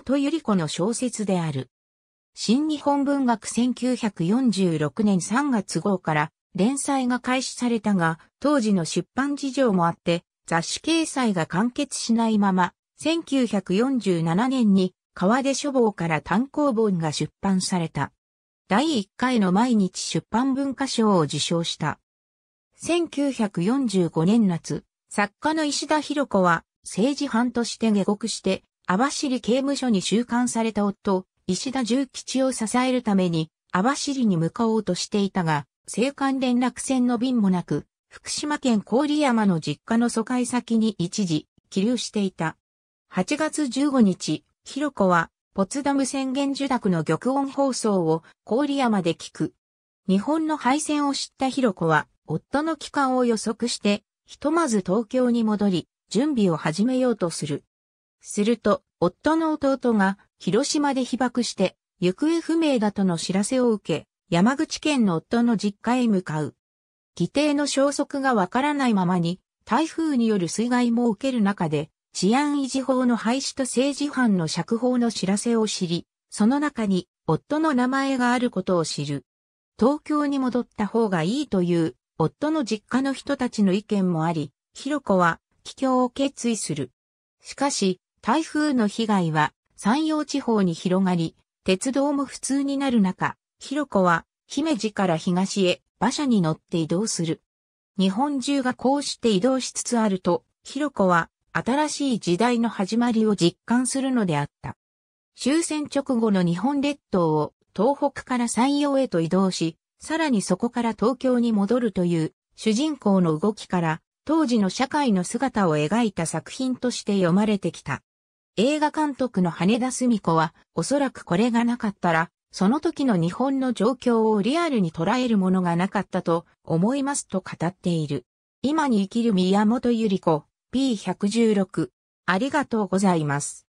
本百合子の小説である。新日本文学1946年3月号から連載が開始されたが、当時の出版事情もあって、雑誌掲載が完結しないまま、1947年に川出書房から単行本が出版された。第1回の毎日出版文化賞を受賞した。1945年夏、作家の石田博子は政治犯として下獄して網走刑務所に収監された夫、石田重吉を支えるために、網走に向かおうとしていたが、青函連絡船の便もなく、福島県郡山の実家の疎開先に一時、起留していた。8月15日、広子は、ポツダム宣言受諾の玉音放送を郡山で聞く。日本の敗戦を知った広子は、夫の帰還を予測して、ひとまず東京に戻り、準備を始めようとする。すると、夫の弟が広島で被爆して行方不明だとの知らせを受け、山口県の夫の実家へ向かう。規定の消息がわからないままに、台風による水害も受ける中で、治安維持法の廃止と政治犯の釈放の知らせを知り、その中に夫の名前があることを知る。東京に戻った方がいいという夫の実家の人たちの意見もあり、広子は帰郷を決意する。しかし、台風の被害は山陽地方に広がり、鉄道も普通になる中、広子は姫路から東へ馬車に乗って移動する。日本中がこうして移動しつつあると、広子は新しい時代の始まりを実感するのであった。終戦直後の日本列島を東北から山陽へと移動し、さらにそこから東京に戻るという主人公の動きから当時の社会の姿を描いた作品として読まれてきた。映画監督の羽田澄子は、おそらくこれがなかったら、その時の日本の状況をリアルに捉えるものがなかったと思いますと語っている。今に生きる宮本百合子、P116。ありがとうございます。